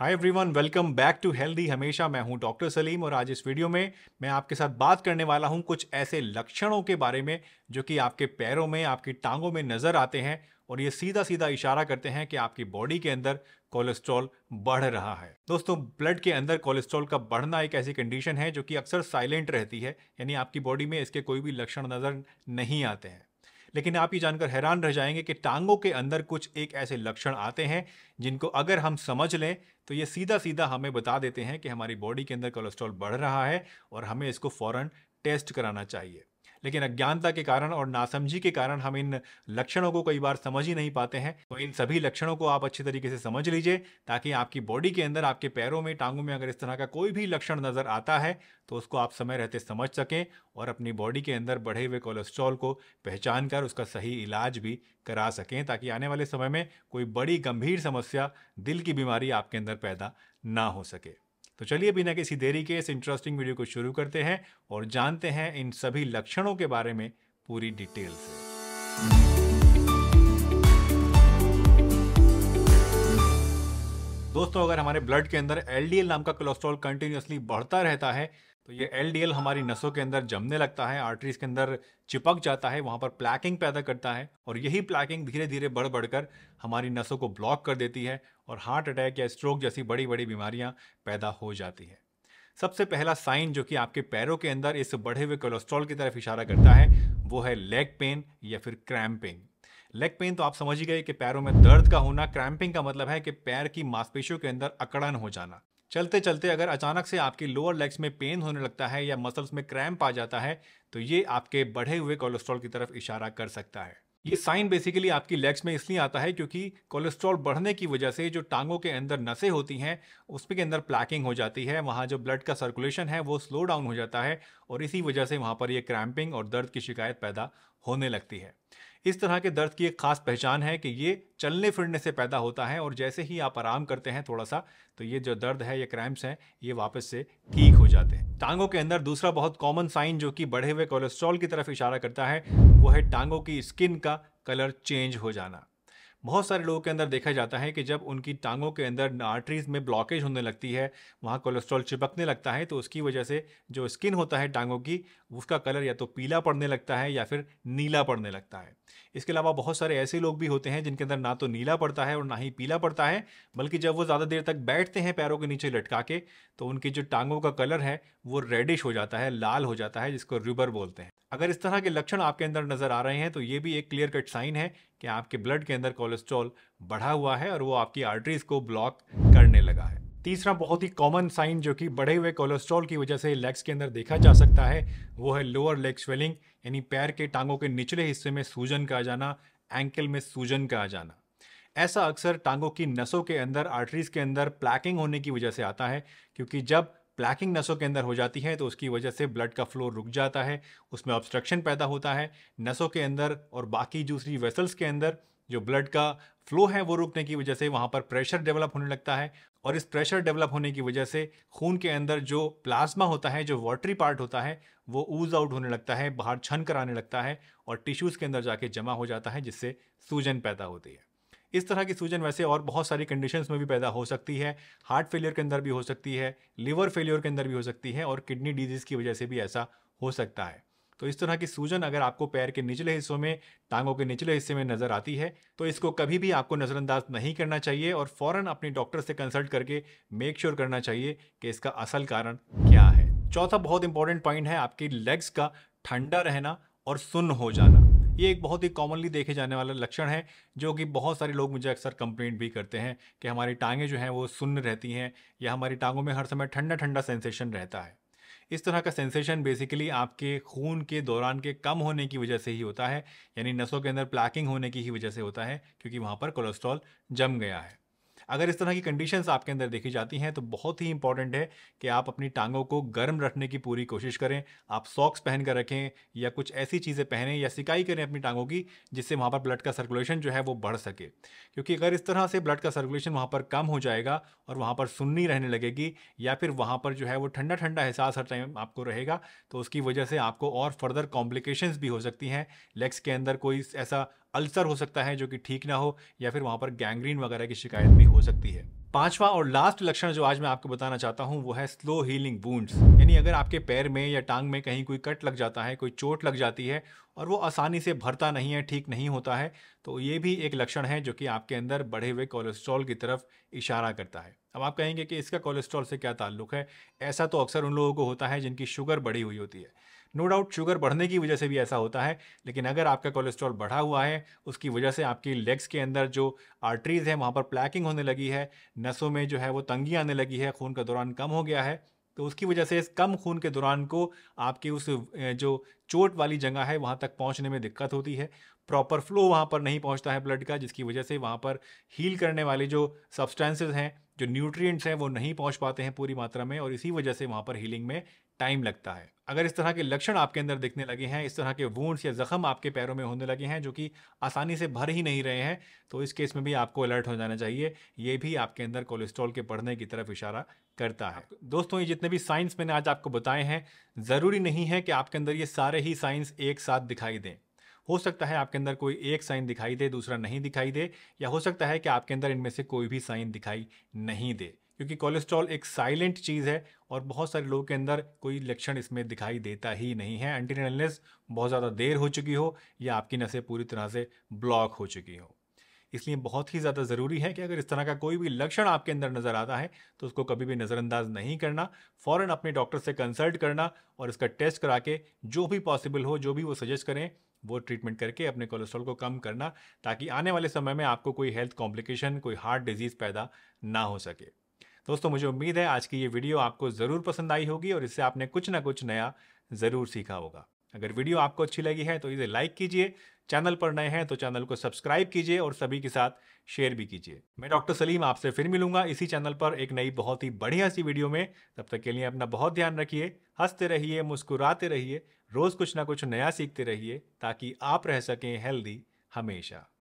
hi everyone welcome back to healthy हमेशा मैं हूं डॉक्टर सलीम और आज इस वीडियो में मैं आपके साथ बात करने वाला हूं कुछ ऐसे लक्षणों के बारे में जो कि आपके पैरों में आपकी टांगों में नज़र आते हैं और ये सीधा सीधा इशारा करते हैं कि आपकी बॉडी के अंदर कोलेस्ट्रॉल बढ़ रहा है दोस्तों ब्लड के अंदर कोलेस्ट्रॉल का बढ़ना एक ऐसी कंडीशन है जो कि अक्सर साइलेंट रहती है यानी आपकी बॉडी में इसके कोई भी लक्षण नज़र नहीं आते हैं लेकिन आप ये जानकर हैरान रह जाएंगे कि टांगों के अंदर कुछ एक ऐसे लक्षण आते हैं जिनको अगर हम समझ लें तो ये सीधा सीधा हमें बता देते हैं कि हमारी बॉडी के अंदर कोलेस्ट्रॉल बढ़ रहा है और हमें इसको फ़ौरन टेस्ट कराना चाहिए लेकिन अज्ञानता के कारण और नासमझी के कारण हम इन लक्षणों को कई बार समझ ही नहीं पाते हैं तो इन सभी लक्षणों को आप अच्छे तरीके से समझ लीजिए ताकि आपकी बॉडी के अंदर आपके पैरों में टांगों में अगर इस तरह का कोई भी लक्षण नज़र आता है तो उसको आप समय रहते समझ सकें और अपनी बॉडी के अंदर बढ़े हुए कोलेस्ट्रॉल को पहचान कर उसका सही इलाज भी करा सकें ताकि आने वाले समय में कोई बड़ी गंभीर समस्या दिल की बीमारी आपके अंदर पैदा ना हो सके तो चलिए बिना किसी देरी के इस इंटरेस्टिंग वीडियो को शुरू करते हैं और जानते हैं इन सभी लक्षणों के बारे में पूरी डिटेल से दोस्तों अगर हमारे ब्लड के अंदर एल नाम का कोलेस्ट्रॉल कंटिन्यूसली बढ़ता रहता है तो ये एल हमारी नसों के अंदर जमने लगता है आर्टरीज के अंदर चिपक जाता है वहाँ पर प्लैकिंग पैदा करता है और यही प्लैकिंग धीरे धीरे बढ़ बढ़कर हमारी नसों को ब्लॉक कर देती है और हार्ट अटैक या स्ट्रोक जैसी बड़ी बड़ी बीमारियां पैदा हो जाती है सबसे पहला साइन जो कि आपके पैरों के अंदर इस बढ़े हुए कोलेस्ट्रॉल की तरफ इशारा करता है वो है लेग पेन या फिर क्रैम्पिंग लेग पेन तो आप समझ ही गए कि पैरों में दर्द का होना क्रैम्पिंग का मतलब है कि पैर की मांसपेशियों के अंदर अकड़न हो जाना चलते चलते अगर अचानक से आपकी लोअर लेग्स में पेन होने लगता है या मसल्स में क्रैम्प आ जाता है तो ये आपके बढ़े हुए कोलेस्ट्रॉल की तरफ इशारा कर सकता है ये साइन बेसिकली आपकी लेग्स में इसलिए आता है क्योंकि कोलेस्ट्रॉल बढ़ने की वजह से जो टांगों के अंदर नसें होती हैं उसमें के अंदर प्लैकिंग हो जाती है वहाँ जो ब्लड का सर्कुलेशन है वो स्लो डाउन हो जाता है और इसी वजह से वहाँ पर यह क्रैम्पिंग और दर्द की शिकायत पैदा होने लगती है इस तरह के दर्द की एक खास पहचान है कि ये चलने फिरने से पैदा होता है और जैसे ही आप आराम करते हैं थोड़ा सा तो ये जो दर्द है ये क्रैम्प्स हैं ये वापस से ठीक हो जाते हैं टांगों के अंदर दूसरा बहुत कॉमन साइन जो कि बढ़े हुए कोलेस्ट्रॉल की तरफ इशारा करता है वो है टांगों की स्किन का कलर चेंज हो जाना बहुत सारे लोगों के अंदर देखा जाता है कि जब उनकी टांगों के अंदर आर्टरीज में ब्लॉकेज होने लगती है वहाँ कोलेस्ट्रॉल चिपकने लगता है तो उसकी वजह से जो स्किन होता है टांगों की उसका कलर या तो पीला पड़ने लगता है या फिर नीला पड़ने लगता है इसके अलावा बहुत सारे ऐसे लोग भी होते हैं जिनके अंदर ना तो नीला पड़ता है और ना ही पीला पड़ता है बल्कि जब वो ज़्यादा देर तक बैठते हैं पैरों के नीचे लटका के तो उनकी जो टांगों का कलर है वो रेडिश हो जाता है लाल हो जाता है जिसको रूबर बोलते हैं अगर इस तरह के लक्षण आपके अंदर नज़र आ रहे हैं तो ये भी एक क्लियर कट साइन है कि आपके ब्लड के अंदर कोलेस्ट्रॉल बढ़ा हुआ है और वो आपकी आर्टरीज को ब्लॉक करने लगा है तीसरा बहुत ही कॉमन साइन जो कि बढ़े हुए कोलेस्ट्रॉल की वजह से लेग्स के अंदर देखा जा सकता है वो है लोअर लेग स्वेलिंग यानी पैर के टांगों के निचले हिस्से में सूजन का आ जाना एंकल में सूजन का आ जाना ऐसा अक्सर टांगों की नसों के अंदर आर्टरीज के अंदर प्लैकिंग होने की वजह से आता है क्योंकि जब प्लैकिंग नसों के अंदर हो जाती है तो उसकी वजह से ब्लड का फ्लो रुक जाता है उसमें ऑब्स्ट्रक्शन पैदा होता है नसों के अंदर और बाकी दूसरी वेसल्स के अंदर जो ब्लड का फ्लो है वो रुकने की वजह से वहाँ पर प्रेशर डेवलप होने लगता है और इस प्रेशर डेवलप होने की वजह से खून के अंदर जो प्लाज्मा होता है जो वाटरी पार्ट होता है वो ऊज आउट होने लगता है बाहर छन कर आने लगता है और टिश्यूज़ के अंदर जाके जमा हो जाता है जिससे सूजन पैदा होती है इस तरह की सूजन वैसे और बहुत सारी कंडीशंस में भी पैदा हो सकती है हार्ट फेलियर के अंदर भी हो सकती है लिवर फेलियर के अंदर भी हो सकती है और किडनी डिजीज़ की वजह से भी ऐसा हो सकता है तो इस तरह की सूजन अगर आपको पैर के निचले हिस्सों में टांगों के निचले हिस्से में नजर आती है तो इसको कभी भी आपको नज़रअंदाज नहीं करना चाहिए और फौरन अपने डॉक्टर से कंसल्ट करके मेक श्योर करना चाहिए कि इसका असल कारण क्या है चौथा बहुत इंपॉर्टेंट पॉइंट है आपकी लेग्स का ठंडा रहना और सुन्न हो जाना ये एक बहुत ही कॉमनली देखे जाने वाला लक्षण है जो कि बहुत सारे लोग मुझे अक्सर कंप्लेंट भी करते हैं कि हमारी टांगें जो हैं वो सुन्न रहती हैं या हमारी टांगों में हर समय ठंडा ठंडा सेंसेशन रहता है इस तरह का सेंसेशन बेसिकली आपके खून के दौरान के कम होने की वजह से ही होता है यानी नसों के अंदर प्लाकिंग होने की ही वजह से होता है क्योंकि वहाँ पर कोलेस्ट्रॉल जम गया है अगर इस तरह की कंडीशन आपके अंदर देखी जाती हैं तो बहुत ही इंपॉर्टेंट है कि आप अपनी टांगों को गर्म रखने की पूरी कोशिश करें आप सॉक्स पहन कर रखें या कुछ ऐसी चीज़ें पहनें या सिकाई करें अपनी टांगों की जिससे वहाँ पर ब्लड का सर्कुलेशन जो है वो बढ़ सके क्योंकि अगर इस तरह से ब्लड का सर्कुलेशन वहाँ पर कम हो जाएगा और वहाँ पर सुन्नी रहने लगेगी या फिर वहाँ पर जो है वो ठंडा ठंडा एहसास हर टाइम आपको रहेगा तो उसकी वजह से आपको और फर्दर कॉम्प्लिकेशंस भी हो सकती हैं लेग्स के अंदर कोई ऐसा अल्सर हो सकता है जो कि ठीक ना हो या फिर वहां पर गैंग्रीन वगैरह की शिकायत भी हो सकती है पांचवा और लास्ट लक्षण जो आज मैं आपको बताना चाहता हूं वो है स्लो हीलिंग वूंड्स यानी अगर आपके पैर में या टांग में कहीं कोई कट लग जाता है कोई चोट लग जाती है और वो आसानी से भरता नहीं है ठीक नहीं होता है तो ये भी एक लक्षण है जो कि आपके अंदर बढ़े हुए कोलेस्ट्रॉल की तरफ इशारा करता है अब आप कहेंगे कि इसका कोलेस्ट्रॉल से क्या ताल्लुक है ऐसा तो अक्सर उन लोगों को होता है जिनकी शुगर बढ़ी हुई होती है नो डाउट शुगर बढ़ने की वजह से भी ऐसा होता है लेकिन अगर आपका कोलेस्ट्रॉल बढ़ा हुआ है उसकी वजह से आपकी लेग्स के अंदर जो आर्टरीज़ है वहाँ पर प्लैकिंग होने लगी है नसों में जो है वो तंगी आने लगी है खून का दौरान कम हो गया है तो उसकी वजह से इस कम खून के दौरान को आपके उस जो चोट वाली जगह है वहाँ तक पहुँचने में दिक्कत होती है प्रॉपर फ्लो वहाँ पर नहीं पहुँचता है ब्लड का जिसकी वजह से वहाँ पर हील करने वाले जो सब्सटेंसेज हैं जो न्यूट्रिएंट्स हैं वो नहीं पहुँच पाते हैं पूरी मात्रा में और इसी वजह से वहाँ पर हीलिंग में टाइम लगता है अगर इस तरह के लक्षण आपके अंदर दिखने लगे हैं इस तरह के वूंड्स या जख्म आपके पैरों में होने लगे हैं जो कि आसानी से भर ही नहीं रहे हैं तो इस केस में भी आपको अलर्ट हो जाना चाहिए ये भी आपके अंदर कोलेस्ट्रॉल के बढ़ने की तरफ इशारा करता है दोस्तों ये जितने भी साइंस मैंने आज आपको बताए हैं ज़रूरी नहीं है कि आपके अंदर ये सारे ही साइंस एक साथ दिखाई दें हो सकता है आपके अंदर कोई एक साइन दिखाई दे दूसरा नहीं दिखाई दे या हो सकता है कि आपके अंदर इनमें से कोई भी साइन दिखाई नहीं दे क्योंकि कोलेस्ट्रॉल एक साइलेंट चीज़ है और बहुत सारे लोगों के अंदर कोई लक्षण इसमें दिखाई देता ही नहीं है एंटीनलनेस बहुत ज़्यादा देर हो चुकी हो या आपकी नसें पूरी तरह से ब्लॉक हो चुकी हो इसलिए बहुत ही ज़्यादा ज़रूरी है कि अगर इस तरह का कोई भी लक्षण आपके अंदर नज़र आता है तो उसको कभी भी नज़रअंदाज नहीं करना फ़ौर अपने डॉक्टर से कंसल्ट करना और इसका टेस्ट करा के जो भी पॉसिबल हो जो भी वो सजेस्ट करें वो ट्रीटमेंट करके अपने कोलेस्ट्रॉल को कम करना ताकि आने वाले समय में आपको कोई हेल्थ कॉम्प्लिकेशन कोई हार्ट डिजीज़ पैदा ना हो सके दोस्तों मुझे उम्मीद है आज की ये वीडियो आपको ज़रूर पसंद आई होगी और इससे आपने कुछ ना कुछ नया ज़रूर सीखा होगा अगर वीडियो आपको अच्छी लगी है तो इसे लाइक कीजिए चैनल पर नए हैं तो चैनल को सब्सक्राइब कीजिए और सभी के साथ शेयर भी कीजिए मैं डॉक्टर सलीम आपसे फिर मिलूंगा इसी चैनल पर एक नई बहुत ही बढ़िया सी वीडियो में तब तक के लिए अपना बहुत ध्यान रखिए हंसते रहिए मुस्कुराते रहिए रोज़ कुछ ना कुछ नया सीखते रहिए ताकि आप रह सकें हेल्दी हमेशा